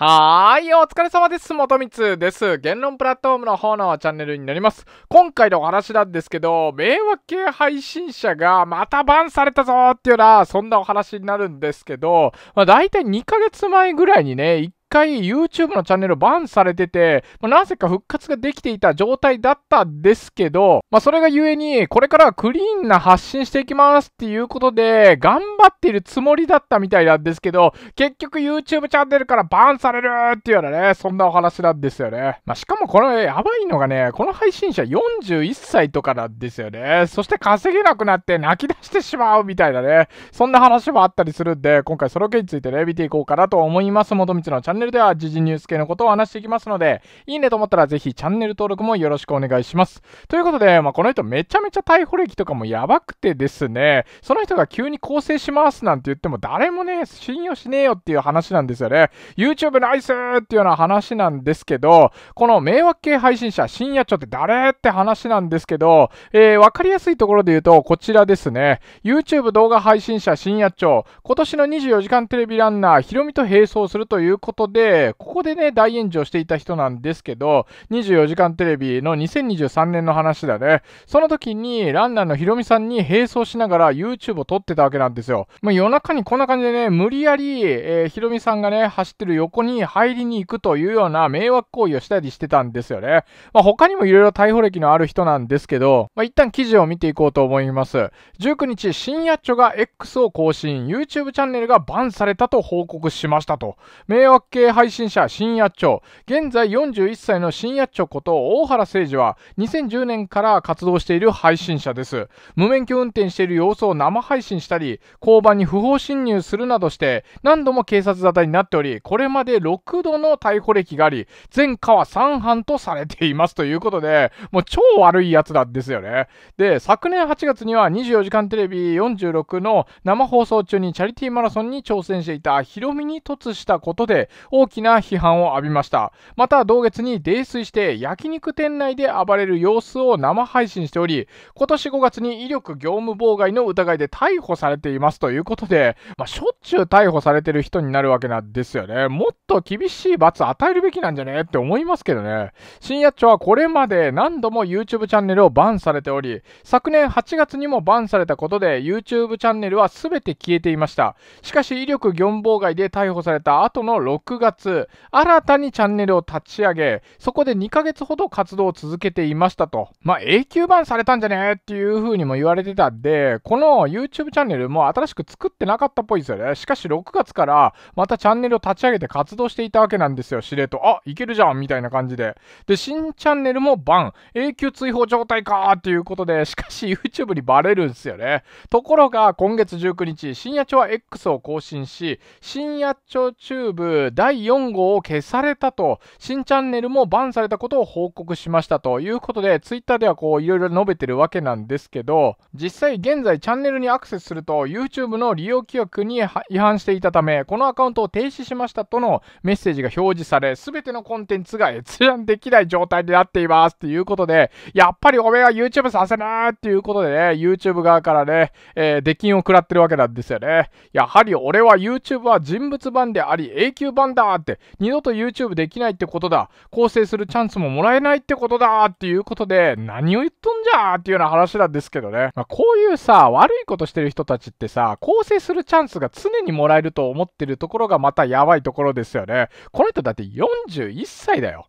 はーい、お疲れ様です。元光です。言論プラットフォームの方のチャンネルになります。今回のお話なんですけど、迷惑系配信者がまたバンされたぞーっていうような、そんなお話になるんですけど、まあ、大体2ヶ月前ぐらいにね、一回 YouTube のチャンネルバンされてて、まあ、なぜか復活ができていた状態だったんですけど、まあ、それが故に、これからはクリーンな発信していきますっていうことで、頑張っているつもりだったみたいなんですけど、結局 YouTube チャンネルからバンされるっていうようなね、そんなお話なんですよね。まあ、しかもこれ、やばいのがね、この配信者41歳とかなんですよね。そして稼げなくなって泣き出してしまうみたいなね、そんな話もあったりするんで、今回それ系についてね、見ていこうかなと思います。元道のチャンネルンネルでは時事ニュース系のことを話していきますので、いいねと思ったらぜひチャンネル登録もよろしくお願いします。ということで、まあ、この人めちゃめちゃ逮捕歴とかもやばくてですね、その人が急に更生しますなんて言っても誰もね、信用しねえよっていう話なんですよね。YouTube ナイスっていうような話なんですけど、この迷惑系配信者、深夜長って誰って話なんですけど、えー、わかりやすいところで言うと、こちらですね。YouTube 動画配信者深夜長、今年の24時間テレビランナー、ひろみと並走するということこで、ここでね、大炎上していた人なんですけど、24時間テレビの2023年の話だね。その時に、ランナーのヒロミさんに並走しながら YouTube を撮ってたわけなんですよ。まあ、夜中にこんな感じでね、無理やり、えー、ヒロミさんがね、走ってる横に入りに行くというような迷惑行為をしたりしてたんですよね。まあ、他にも色々逮捕歴のある人なんですけど、まあ、一旦記事を見ていこうと思います。19日、深夜著が X を更新、YouTube チャンネルがバンされたと報告しましたと。迷惑系配信者深夜長現在41歳の深夜長こと大原誠二は2010年から活動している配信者です無免許運転している様子を生配信したり交番に不法侵入するなどして何度も警察沙汰になっておりこれまで6度の逮捕歴があり前科は3犯とされていますということでもう超悪いやつなんですよねで昨年8月には24時間テレビ46の生放送中にチャリティーマラソンに挑戦していたヒロミに突したことで大きな批判を浴びました。また同月に泥酔して焼肉店内で暴れる様子を生配信しており、今年5月に威力業務妨害の疑いで逮捕されていますということで、まあ、しょっちゅう逮捕されてる人になるわけなんですよね。もっと厳しい罰与えるべきなんじゃねって思いますけどね。新夜丁はこれまで何度も YouTube チャンネルをバンされており、昨年8月にもバンされたことで YouTube チャンネルは全て消えていました。しかし威力業務妨害で逮捕された後の6 6月、新たにチャンネルを立ち上げ、そこで2ヶ月ほど活動を続けていましたと。まあ、永久版されたんじゃねっていう風にも言われてたんで、この YouTube チャンネルも新しく作ってなかったっぽいですよね。しかし6月からまたチャンネルを立ち上げて活動していたわけなんですよ、司令と。あ、いけるじゃんみたいな感じで。で、新チャンネルもバン、永久追放状態かーっていうことで、しかし YouTube にバレるんですよね。ところが、今月19日、深夜町は X を更新し、深夜町チューブ第第4号を消されたと、新チャンネルもバンされたことを報告しましたということで、ツイッターではこういろいろ述べてるわけなんですけど、実際現在チャンネルにアクセスすると YouTube の利用規約に違反していたため、このアカウントを停止しましたとのメッセージが表示され、すべてのコンテンツが閲覧できない状態になっていますということで、やっぱり俺は YouTube させなーっていうことでね、YouTube 側からね、えー、出禁を食らってるわけなんですよね。やはり俺は YouTube は人物版であり、永久版だだって二度と YouTube できないってことだ構成するチャンスももらえないってことだっていうことで何を言っとんじゃーっていうような話なんですけどね、まあ、こういうさ悪いことしてる人たちってさ構成するチャンスが常にもらえると思ってるところがまたやばいところですよねこの人だって41歳だよ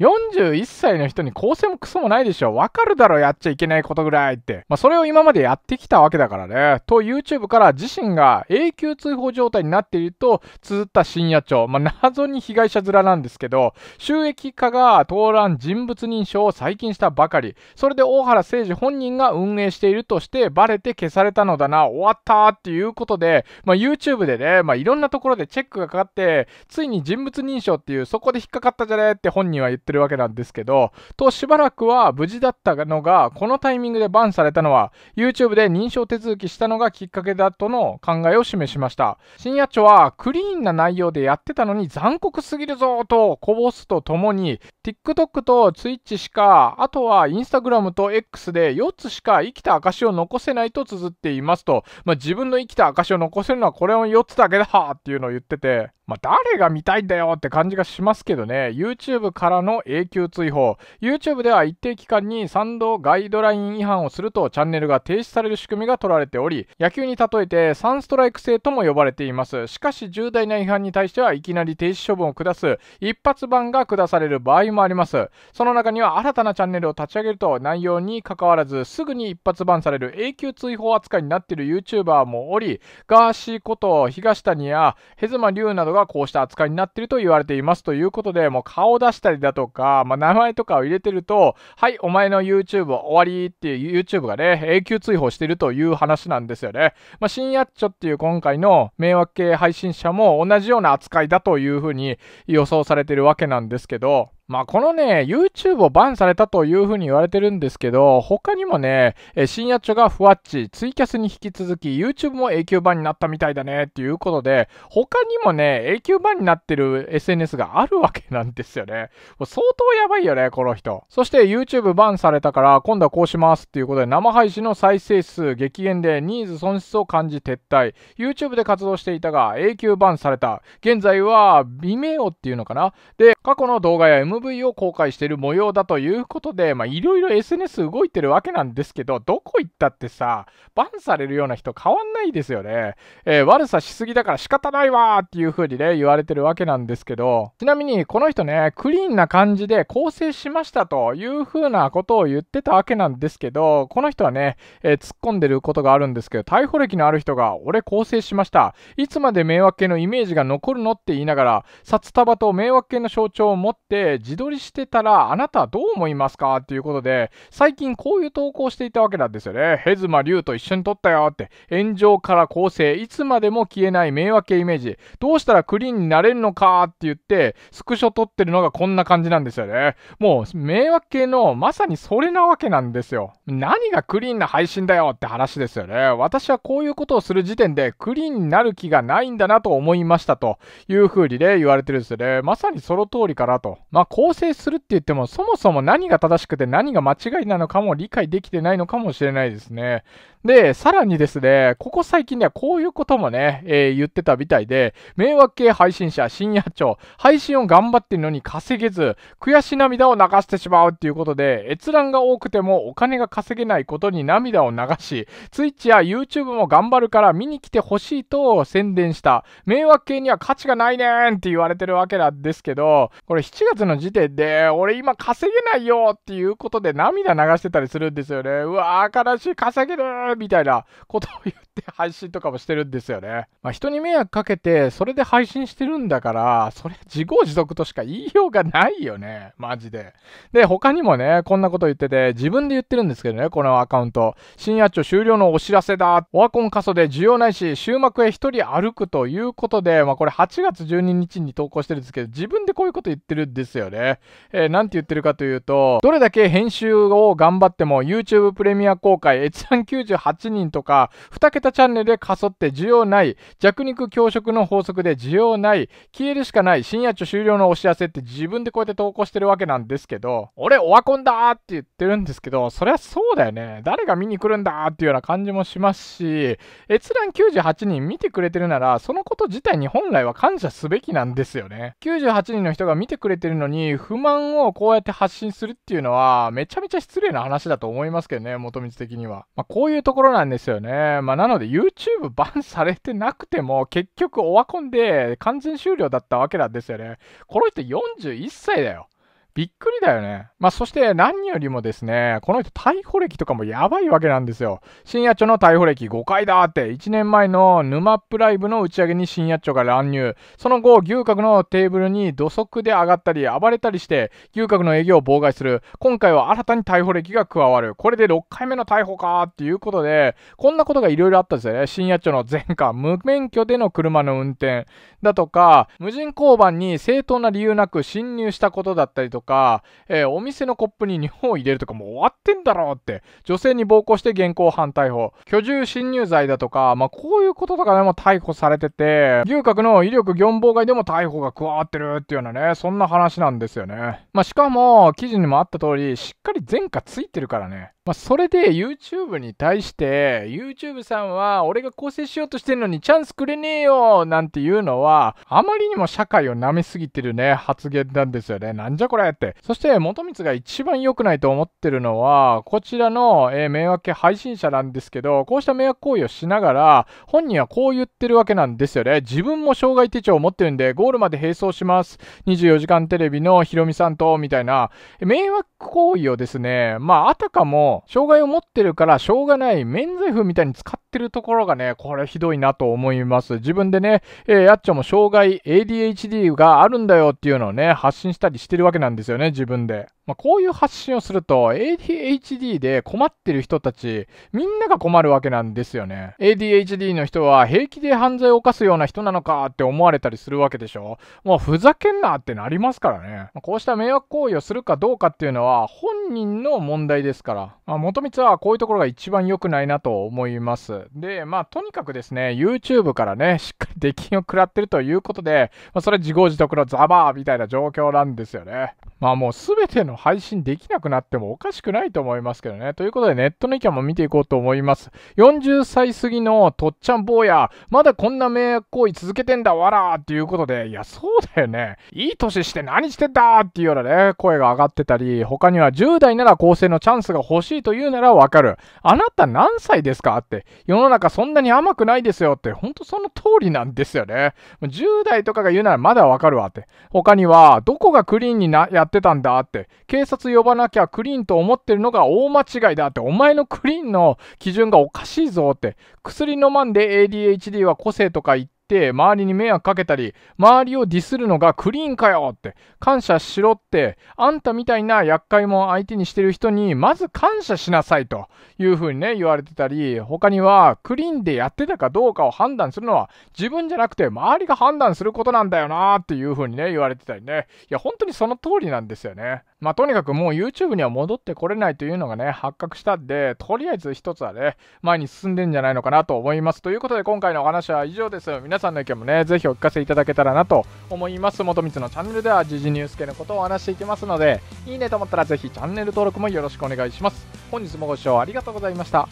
41歳の人に構成もクソもないでしょ。わかるだろ、やっちゃいけないことぐらいって。まあ、それを今までやってきたわけだからね。と、YouTube から自身が永久追放状態になっていると、綴った深夜長。まあ、謎に被害者面なんですけど、収益化が盗乱人物認証を再建したばかり。それで大原誠司本人が運営しているとして、バレて消されたのだな。終わったっていうことで、まあ、YouTube でね、まあ、いろんなところでチェックがかかって、ついに人物認証っていう、そこで引っかかったじゃねって本人は言ってってるわけなんですけど、としばらくは無事だったのが、このタイミングでバンされたのは、YouTube で認証手続きしたのがきっかけだとの考えを示しました。深夜庁はクリーンな内容でやってたのに残酷すぎるぞとこぼすとともに、TikTok と Twitch しか、あとは Instagram と X で4つしか生きた証を残せないと綴っていますと、まあ、自分の生きた証を残せるのはこれの4つだけだっていうのを言ってて、まあ、誰が見たいんだよって感じがしますけどね、YouTube からの永久追放。YouTube では一定期間に賛同ガイドライン違反をするとチャンネルが停止される仕組みが取られており、野球に例えて3ストライク制とも呼ばれています。しかし重大な違反に対してはいきなり停止処分を下す一発版が下される場合もあります。その中には新たなチャンネルを立ち上げると内容に関わらずすぐに一発版される永久追放扱いになっている YouTuber もおり、ガーシーこと東谷やヘズマリュウなどがこうした扱いになっていると言われていますということで、もう顔を出したりだとか、まあ、名前とかを入れてると、はい、お前の YouTube 終わりっていう YouTube がね、永久追放してるという話なんですよね。まあ、新やっちょっていう今回の迷惑系配信者も同じような扱いだというふうに予想されてるわけなんですけど、まあ、このね、YouTube をバンされたというふうに言われてるんですけど、他にもね、深夜著がふわっち、ツイキャスに引き続き YouTube も永久版になったみたいだねっていうことで、他にもね、永久版になってる SNS があるわけなんですよね。相当やばいよね、この人。そして YouTube バンされたから、今度はこうしますっていうことで、生配信の再生数激減でニーズ損失を感じ撤退。YouTube で活動していたが、永久バンされた。現在は、微妙っていうのかな。で、過去の動画や M MV を公開している模様だということで、まあ、いろいろ SNS 動いてるわけなんですけど、どこ行ったってさ、バンされるような人変わんないですよね。えー、悪さしすぎだから仕方ないわーっていう風にね、言われてるわけなんですけど、ちなみにこの人ね、クリーンな感じで構成しましたという風なことを言ってたわけなんですけど、この人はね、えー、突っ込んでることがあるんですけど、逮捕歴のある人が、俺構成しました。いつまで迷惑系のイメージが残るのって言いながら、札束と迷惑系の象徴を持って、自撮りしてたらあなたはどう思いますかっていうことで、最近こういう投稿していたわけなんですよね。ヘズマリュウと一緒に撮ったよって、炎上から構成、いつまでも消えない迷惑系イメージ、どうしたらクリーンになれるのかって言って、スクショ撮ってるのがこんな感じなんですよね。もう迷惑系のまさにそれなわけなんですよ。何がクリーンな配信だよって話ですよね。私はこういうことをする時点でクリーンになる気がないんだなと思いましたという風にね、言われてるんですよね。まさにその通りかなと。まあ構成するって言っても、そもそも何が正しくて何が間違いなのかも理解できてないのかもしれないですね。で、さらにですね、ここ最近ではこういうこともね、えー、言ってたみたいで、迷惑系配信者、深夜長、配信を頑張ってるのに稼げず、悔し涙を流してしまうっていうことで、閲覧が多くてもお金が稼げないことに涙を流し、Twitch や YouTube も頑張るから見に来てほしいと宣伝した、迷惑系には価値がないねんって言われてるわけなんですけど、これ7月の時点で、俺今稼げないよっていうことで涙流してたりするんですよね。うわー、悲しい、稼げるみたいなことを言って配信とかもしてるんですよね。まあ、人に迷惑かけて、それで配信してるんだから、それ自業自得としか言いようがないよね。マジで。で、他にもね、こんなこと言ってて、自分で言ってるんですけどね、このアカウント。深夜庁終了のお知らせだ。オワコン過疎で需要ないし、週末へ一人歩くということで、まあ、これ8月12日に投稿してるんですけど、自分でこういうこと言ってるんですよね。えー、なんて言ってるかというと、どれだけ編集を頑張っても YouTube プレミア公開閲覧98 8人とか、2桁チャンネルでかそって需要ない、弱肉強食の法則で需要ない、消えるしかない、深夜中終了のお知らせって自分でこうやって投稿してるわけなんですけど、俺オワコンだーって言ってるんですけど、そりゃそうだよね。誰が見に来るんだーっていうような感じもしますし、閲覧98人見てくれてるなら、そのこと自体に本来は感謝すべきなんですよね。98人の人が見てくれてるのに、不満をこうやって発信するっていうのは、めちゃめちゃ失礼な話だと思いますけどね、元道的には。まあ、こういうとところなんですよね。まあ、なので YouTube バンされてなくても結局オワコンで完全終了だったわけなんですよね。この人41歳だよ。びっくりだよね。まあ、そして何よりもですね、この人逮捕歴とかもやばいわけなんですよ。深夜町の逮捕歴5回だって、1年前の沼ップライブの打ち上げに深夜町が乱入。その後、牛角のテーブルに土足で上がったり、暴れたりして、牛角の営業を妨害する。今回は新たに逮捕歴が加わる。これで6回目の逮捕かーっていうことで、こんなことがいろいろあったんですよね。深夜町の前科、無免許での車の運転だとか、無人交番に正当な理由なく侵入したことだったりとか、か、えー、お店のコップに日本を入れるとかもう終わってんだろうって、女性に暴行して現行犯逮捕、居住侵入罪だとか、まあ、こういうこととかでも逮捕されてて、遊郭の威力業務妨害でも逮捕が加わってるっていうようなね、そんな話なんですよね。まあ、しかも、記事にもあった通り、しっかり前科ついてるからね。まあ、それで YouTube に対して、YouTube さんは俺が更生しようとしてんのにチャンスくれねえよなんていうのは、あまりにも社会を舐めすぎてるね、発言なんですよね。なんじゃこれっって。そして、元光が一番良くないと思ってるのは、こちらの、えー、迷惑系配信者なんですけど、こうした迷惑行為をしながら、本人はこう言ってるわけなんですよね。自分も障害手帳を持ってるんで、ゴールまで並走します。24時間テレビのひろみさんと、みたいな、迷惑行為をですね、まあ、あたかも、障害を持ってるから、しょうがない免罪符みたいに使ってってるところがね、これひどいなと思います。自分でね、えー、やっちゃんも障害、ADHD があるんだよっていうのをね、発信したりしてるわけなんですよね、自分で。まあ、こういう発信をすると、ADHD で困ってる人たち、みんなが困るわけなんですよね。ADHD の人は平気で犯罪を犯すような人なのかって思われたりするわけでしょ。もうふざけんなってなりますからね。まあ、こうした迷惑行為をするかどうかっていうのは、本人の問題ですから。まあ、元光はこういうところが一番良くないなと思います。。で、まあ、とにかくですね、YouTube からね、しっかり出禁を食らってるということで、まあ、それ自業自得のザバーみたいな状況なんですよね。まあもう全ての配信できなくなってもおかしくないと思いますけどね。ということでネットの意見も見ていこうと思います。40歳過ぎのとっちゃん坊や、まだこんな迷惑行為続けてんだわらっていうことで、いや、そうだよね。いい年して何してんだっていうようなね、声が上がってたり、他には10代なら更生のチャンスが欲しいというならわかる。あなた何歳ですかって、世の中そんなに甘くないですよって、ほんとその通りなんですよね。10代とかが言うならまだわかるわって。他には、どこがクリーンになやってってたんだって、警察呼ばなきゃクリーンと思ってるのが大間違いだって、お前のクリーンの基準がおかしいぞって、薬飲まんで ADHD は個性とか言って、って周りに迷惑かけたり周りをディスるのがクリーンかよって感謝しろってあんたみたいな厄介も相手にしてる人にまず感謝しなさいというふうにね言われてたり他にはクリーンでやってたかどうかを判断するのは自分じゃなくて周りが判断することなんだよなっていうふうにね言われてたりねいや本当にその通りなんですよねまあとにかくもう YouTube には戻ってこれないというのがね発覚したんでとりあえず一つはね前に進んでんじゃないのかなと思いますということで今回のお話は以上です皆さんの意見もね、ぜひお聞かせいただけたらなと思います。元光のチャンネルでは、時事ニュース系のことをお話していきますので、いいねと思ったらぜひチャンネル登録もよろしくお願いします。本日もご視聴ありがとうございました。